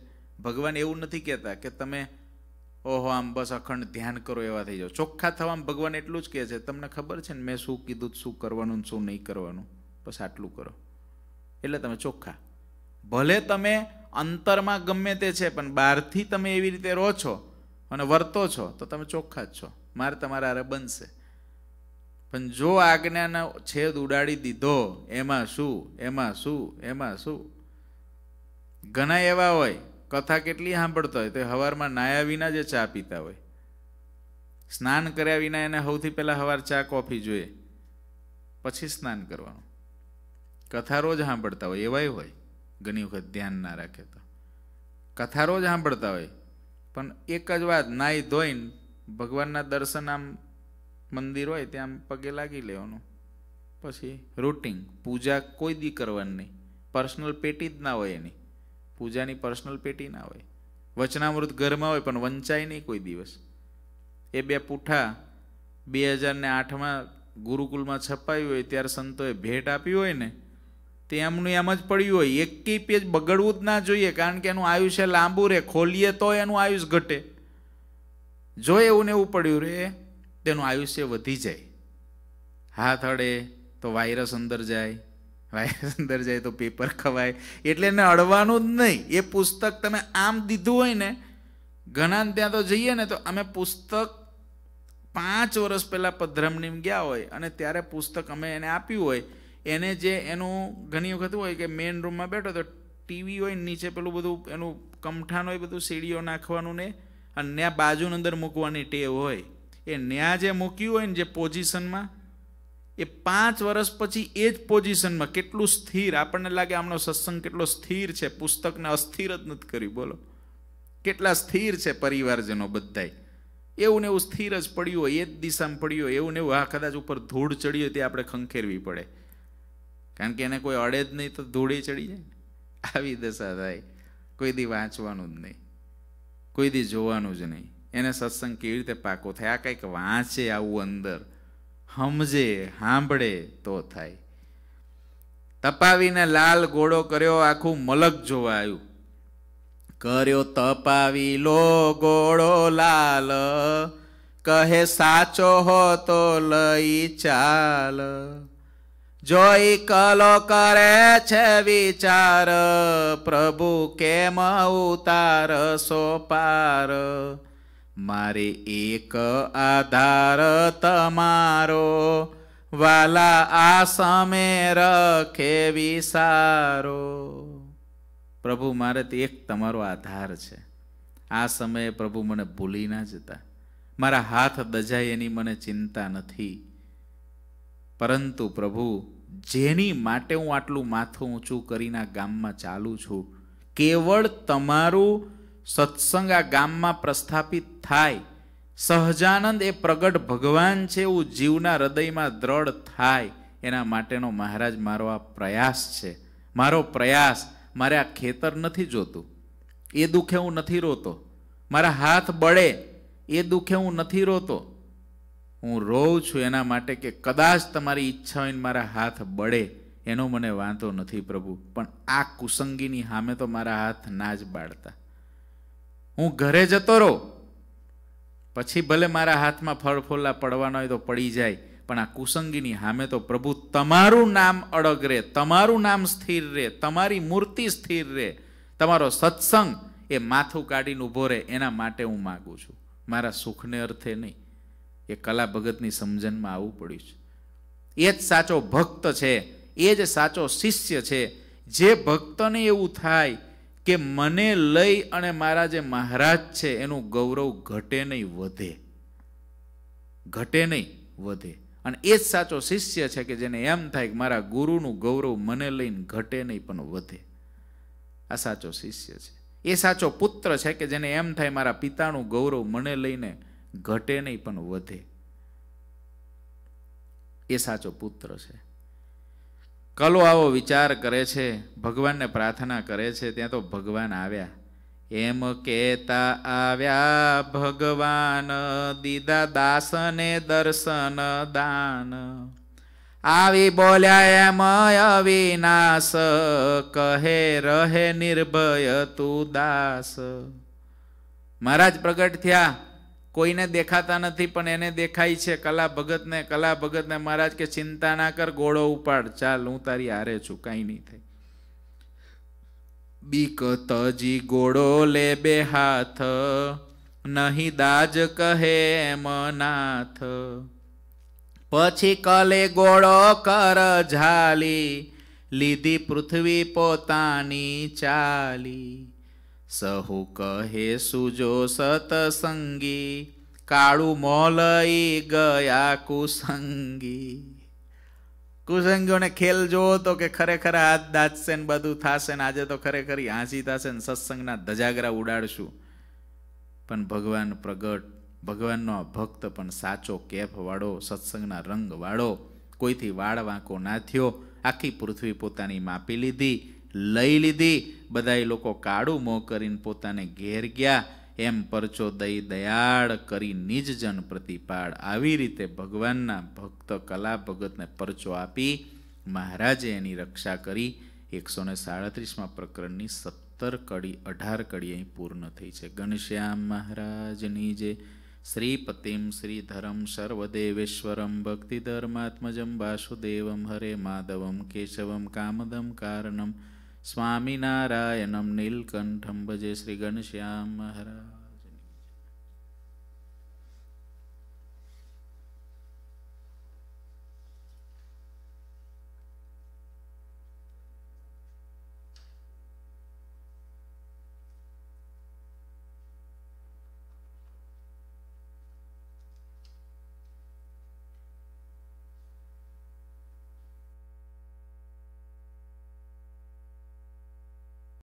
ભગવાન એવું નથી કહેતા કે તમે ઓહો આમ બસ અખંડ ધ્યાન કરો એવા થઈ જાઓ ચોખ્ખા થવામાં ભગવાન એટલું જ કહે છે તમને ખબર છે ને મેં શું કીધું શું કરવાનું શું નહીં કરવાનું બસ આટલું કરો એટલે તમે ચોખ્ખા ભલે તમે અંતરમાં ગમે તે છે પણ બહારથી તમે એવી રીતે રહો છો અને વર્તો છો તો તમે ચોખ્ખા જ છો મારે તમારા આરે બનશે પણ જો આજ્ઞાનો છેદ ઉડાડી દીધો એમાં શું એમાં શું એમાં શું ઘણા એવા હોય કથા કેટલી સાંભળતા હોય તો હવારમાં નાયા વિના જે ચા પીતા હોય સ્નાન કર્યા વિના એને સૌથી પહેલાં હવાર ચા કોફી જોઈએ પછી સ્નાન કરવાનું કથા રોજ સાંભળતા હોય એવાય હોય ઘણી વખત ધ્યાન ના રાખે તો કથા રોજ સાંભળતા હોય પણ એક જ વાત નાઈ ધોઈને ભગવાનના દર્શન આમ મંદિર હોય ત્યાં પગે લાગી લેવાનું પછી રૂટિન પૂજા કોઈ દી કરવાની નહીં પર્સનલ પેટી જ ના હોય એની પૂજાની પર્સનલ પેટી ના હોય વચનામૃત ઘરમાં હોય પણ વંચાય નહીં કોઈ દિવસ એ બે પૂઠા બે હજારને આઠમાં ગુરુકુલમાં છપાયું હોય ત્યારે સંતોએ ભેટ આપી હોય ને તે એમનું એમ જ પડ્યું હોય એકેય પેજ બગડવું જ ના જોઈએ કારણ કે એનું આયુષ્ય લાંબુ રહે ખોલીએ તો એનું આયુષ્ય ઘટે જો એવું ને એવું પડ્યું રે તેનું આયુષ્ય વધી જાય હાથ અડે તો વાયરસ અંદર જાય વાયરસ અંદર જાય તો પેપર ખવાય એટલે એને અડવાનું જ નહીં એ પુસ્તક તમે આમ દીધું હોય ને ઘણા ત્યાં તો જઈએ ને તો અમે પુસ્તક પાંચ વર્ષ પહેલાં પધરમની ગયા હોય અને ત્યારે પુસ્તક અમે એને આપ્યું હોય એને જે એનું ઘણી વખત હોય કે મેઇન રૂમમાં બેઠો તો ટીવી હોય નીચે પેલું બધું એનું કમઠાણ હોય બધું સીડીઓ નાખવાનું ને અને ત્યાં બાજુની અંદર મૂકવાની ટેવ હોય એ ન્યા જે મૂક્યું હોય ને જે પોઝિશનમાં એ પાંચ વર્ષ પછી એ જ પોઝિશનમાં કેટલું સ્થિર આપણને લાગે આમનો સત્સંગ કેટલો સ્થિર છે પુસ્તકને અસ્થિર જ નથી કર્યું બોલો કેટલા સ્થિર છે પરિવારજનો બધાય એવું ને એવું સ્થિર જ પડ્યું હોય એ જ દિશામાં પડ્યું હોય એવું ને એવું આ કદાચ ઉપર ધૂળ ચડી હોય તે આપણે ખંખેરવી પડે કારણ કે એને કોઈ અડે જ નહીં તો ધૂળે ચડી જાય આવી દશા થાય કોઈ દી વાંચવાનું જ નહીં કોઈ દી જોવાનું જ નહીં એને સત્સંગ કેવી રીતે પાકો થાય આ કંઈક વાંચે આવું અંદર સમજે સાંભળે તો થાય તપાવીને લાલ ઘોડો કર્યો આખું મલક જોવા આવ્યું કર્યો તપાવી લો ગોળો લાલ કહે સાચો હો તો લઈ ચાલ જોઈ કલો કરે છે વિચાર પ્રભુ કેમ ઉતાર સોપાર પાર મારે એક આધાર તમારો વાલા આ સમે રખે વિસારો પ્રભુ મારે એક તમારો આધાર છે આ સમયે પ્રભુ મને ભૂલી ના જતા મારા હાથ દજાય એની મને ચિંતા નથી પરંતુ પ્રભુ જેની માટે હું આટલું માથું ઊંચું કરીને ગામમાં ચાલું છું કેવળ તમારું સત્સંગ આ ગામમાં પ્રસ્થાપિત થાય સહજાનંદ એ પ્રગટ ભગવાન છે એવું જીવના હૃદયમાં દ્રઢ થાય એના માટેનો મહારાજ મારો આ પ્રયાસ છે મારો પ્રયાસ મારે આ ખેતર નથી જોતું એ દુઃખે હું નથી રોતો મારા હાથ બળે એ દુઃખે હું નથી રોતો હું રોઉં છું એના માટે કે કદાચ તમારી ઈચ્છા હોય મારા હાથ બળે એનો મને વાંધો નથી પ્રભુ પણ આ કુસંગીની સામે તો મારા હાથ ના જ બાળતા હું ઘરે જતો રહો પછી ભલે મારા હાથમાં ફળ ફૂલા પડવાના હોય તો પડી જાય પણ આ કુસંગીની સામે તો પ્રભુ તમારું નામ અડગ રહે તમારું નામ સ્થિર રહે તમારી મૂર્તિ સ્થિર રહે તમારો સત્સંગ એ માથું કાઢીને ઊભો રહે એના માટે હું માગું છું મારા સુખને અર્થે નહીં એ કલા ભગતની સમજણમાં આવવું પડ્યું છે એ જ સાચો ભક્ત છે એ જ સાચો શિષ્ય છે જે ભક્તને એવું થાય કે મને લઈ અને મારા જે મહારાજ છે એનું ગૌરવ ઘટે નહીં વધે ઘટે નહીં વધે અને એ જ સાચો શિષ્ય છે કે જેને એમ થાય કે મારા ગુરુનું ગૌરવ મને લઈને ઘટે નહીં પણ વધે આ સાચો શિષ્ય છે એ સાચો પુત્ર છે કે જેને એમ થાય મારા પિતાનું ગૌરવ મને લઈને ઘટે નહીં પણ વધે એ સાચો પુત્ર છે કલો આવો વિચાર કરે છે ભગવાનને પ્રાર્થના કરે છે ત્યાં તો ભગવાન આવ્યા એમ કેતા આવ્યા ભગવાન દીદા દાસને દર્શન દાન આવી બોલ્યા એમ અવિનાશ કહે રહે નિર્ભય તું દાસ મહારાજ પ્રગટ થયા કોઈને દેખાતા નથી પણ એને દેખાય છે કલા ભગતને કલા ભગતને મહારાજ કે ચિંતા ના કર ગોળો ઉપાડ ચાલ હું તારી હારે છું કાંઈ નહીં થાય બીક તજી ગોળો લે બે હાથ નહીં દાજ કહે મનાથ પછી કલે ગોળો કર ઝાલી લીધી પૃથ્વી પોતાની ચાલી સહુ કહે સુજો સતસંગી કાળું મોલઈ ગયા કુસંગી કુસંગીઓને ખેલ જોવો તો કે ખરેખર હાથ દાચશે ને બધું થશે ને આજે તો ખરેખર હાંસી થશે ને સત્સંગના ધજાગરા ઉડાડશું પણ ભગવાન પ્રગટ ભગવાનનો ભક્ત પણ સાચો કેફવાળો સત્સંગના રંગવાળો કોઈથી વાળ વાંકો ના થયો આખી પૃથ્વી પોતાની માપી લીધી લઈ લીધી બધા લોકો કાળું મોં કરીને પોતાને ઘેર ગયા એમ પરચો દઈ દયાળ કરી નિજજન પ્રતિપાળ આવી રીતે ભગવાનના ભક્ત કલા ભગતને પરચો આપી મહારાજે એની રક્ષા કરી એકસો ને સાડત્રીસમાં પ્રકરણની સત્તર કડી અઢાર કડી અહીં પૂર્ણ થઈ છે ઘનશ્યામ મહારાજની જે શ્રીપતિમ શ્રીધરમ સર્વદેવેશ્વરમ ભક્તિધર્માત્મજમ વાસુદેવમ હરે માધવમ કેશવમ કામદમ કારણમ स्वामिनारायणं नीलकण्ठं भजे श्रीगणश्यां महाराज